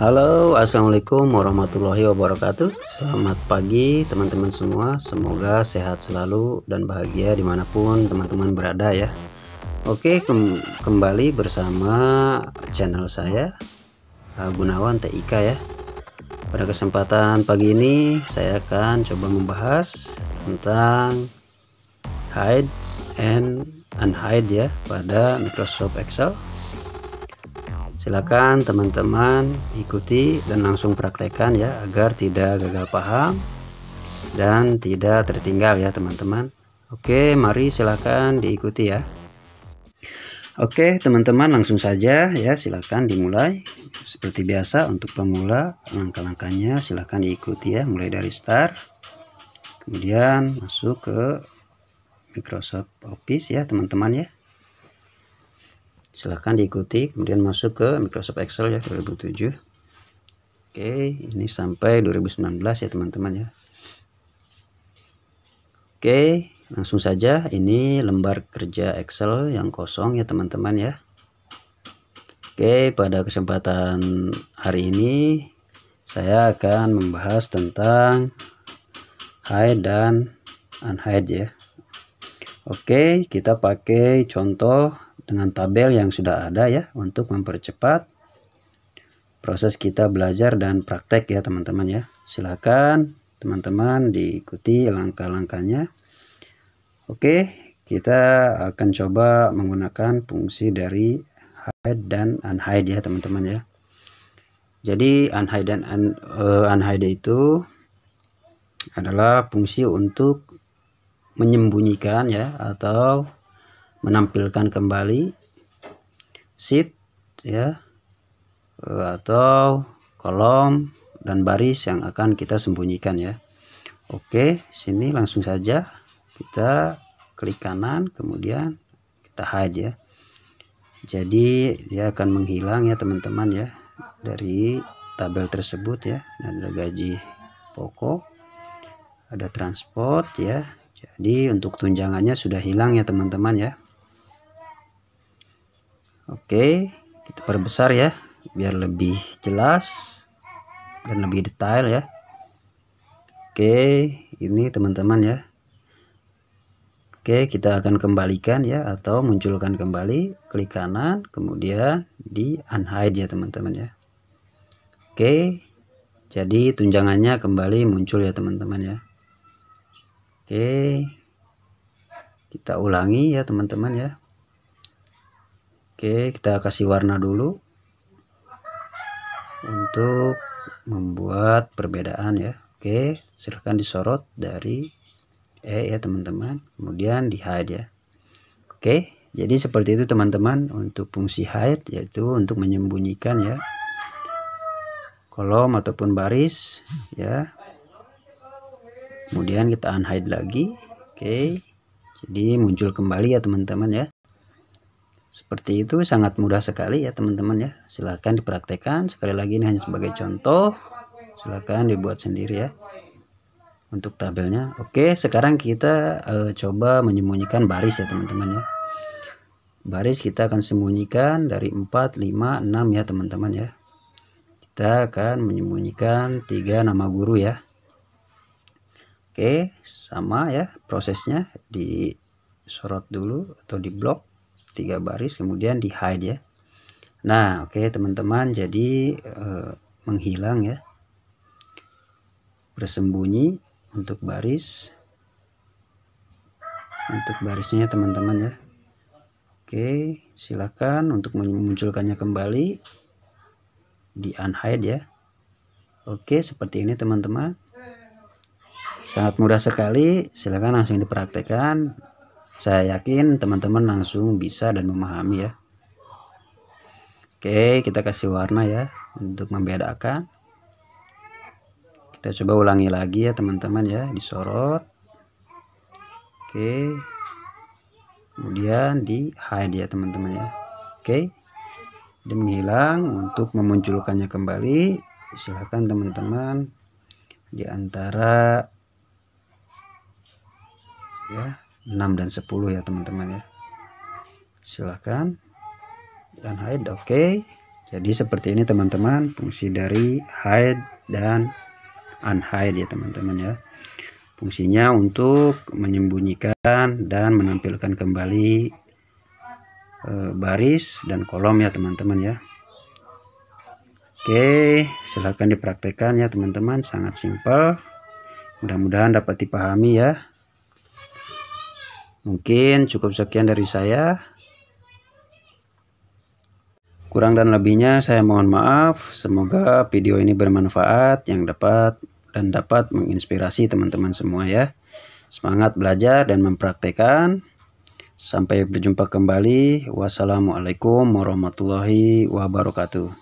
Halo, assalamualaikum warahmatullahi wabarakatuh. Selamat pagi, teman-teman semua. Semoga sehat selalu dan bahagia dimanapun teman-teman berada, ya. Oke, kem kembali bersama channel saya, eh, Gunawan TIK, ya. Pada kesempatan pagi ini, saya akan coba membahas tentang hide and unhide, ya, pada Microsoft Excel Silakan teman-teman ikuti dan langsung praktekkan ya agar tidak gagal paham dan tidak tertinggal ya teman-teman. Oke, mari silakan diikuti ya. Oke, teman-teman langsung saja ya silakan dimulai. Seperti biasa untuk pemula langkah-langkahnya silakan diikuti ya mulai dari start. Kemudian masuk ke Microsoft Office ya teman-teman ya silahkan diikuti kemudian masuk ke Microsoft Excel ya 2007 oke ini sampai 2019 ya teman-teman ya oke langsung saja ini lembar kerja Excel yang kosong ya teman-teman ya oke pada kesempatan hari ini saya akan membahas tentang hide dan unhide ya oke kita pakai contoh dengan tabel yang sudah ada ya untuk mempercepat proses kita belajar dan praktek ya teman-teman ya. Silakan teman-teman diikuti langkah-langkahnya. Oke, kita akan coba menggunakan fungsi dari hide dan unhide ya teman-teman ya. Jadi unhide dan un, uh, unhide itu adalah fungsi untuk menyembunyikan ya atau menampilkan kembali sheet ya atau kolom dan baris yang akan kita sembunyikan ya Oke sini langsung saja kita klik kanan kemudian kita hide ya jadi dia akan menghilang ya teman-teman ya dari tabel tersebut ya ada gaji pokok ada transport ya jadi untuk tunjangannya sudah hilang ya teman-teman ya Oke, kita perbesar ya biar lebih jelas dan lebih detail ya. Oke, ini teman-teman ya. Oke, kita akan kembalikan ya atau munculkan kembali, klik kanan, kemudian di unhide ya teman-teman ya. Oke. Jadi tunjangannya kembali muncul ya teman-teman ya. Oke. Kita ulangi ya teman-teman ya. Oke kita kasih warna dulu untuk membuat perbedaan ya Oke silahkan disorot dari E ya teman-teman kemudian di hide ya Oke jadi seperti itu teman-teman untuk fungsi hide yaitu untuk menyembunyikan ya kolom ataupun baris ya kemudian kita unhide lagi oke jadi muncul kembali ya teman-teman ya seperti itu sangat mudah sekali ya teman-teman ya. Silahkan dipraktekkan. Sekali lagi ini hanya sebagai contoh. Silahkan dibuat sendiri ya. Untuk tabelnya. Oke sekarang kita uh, coba menyembunyikan baris ya teman-teman ya. Baris kita akan sembunyikan dari 4, 5, 6 ya teman-teman ya. Kita akan menyembunyikan tiga nama guru ya. Oke sama ya prosesnya disorot dulu atau di blok tiga baris kemudian di hide ya nah oke okay, teman-teman jadi eh, menghilang ya bersembunyi untuk baris untuk barisnya teman-teman ya Oke silakan untuk memunculkannya kembali di unhide ya Oke seperti ini teman-teman sangat mudah sekali silakan langsung dipraktekkan saya yakin teman-teman langsung bisa dan memahami ya. Oke, kita kasih warna ya untuk membedakan. Kita coba ulangi lagi ya teman-teman ya, disorot. Oke. Kemudian di hide ya teman-teman ya. Oke. dan menghilang untuk memunculkannya kembali. Silahkan teman-teman di antara ya 6 dan 10 ya teman-teman ya silahkan dan hide oke okay. jadi seperti ini teman-teman fungsi dari hide dan unhide ya teman-teman ya fungsinya untuk menyembunyikan dan menampilkan kembali e, baris dan kolom ya teman-teman ya Oke silahkan dipraktekkan ya teman-teman sangat simpel mudah-mudahan dapat dipahami ya Mungkin cukup sekian dari saya. Kurang dan lebihnya saya mohon maaf. Semoga video ini bermanfaat yang dapat dan dapat menginspirasi teman-teman semua ya. Semangat belajar dan mempraktekkan. Sampai berjumpa kembali. Wassalamualaikum warahmatullahi wabarakatuh.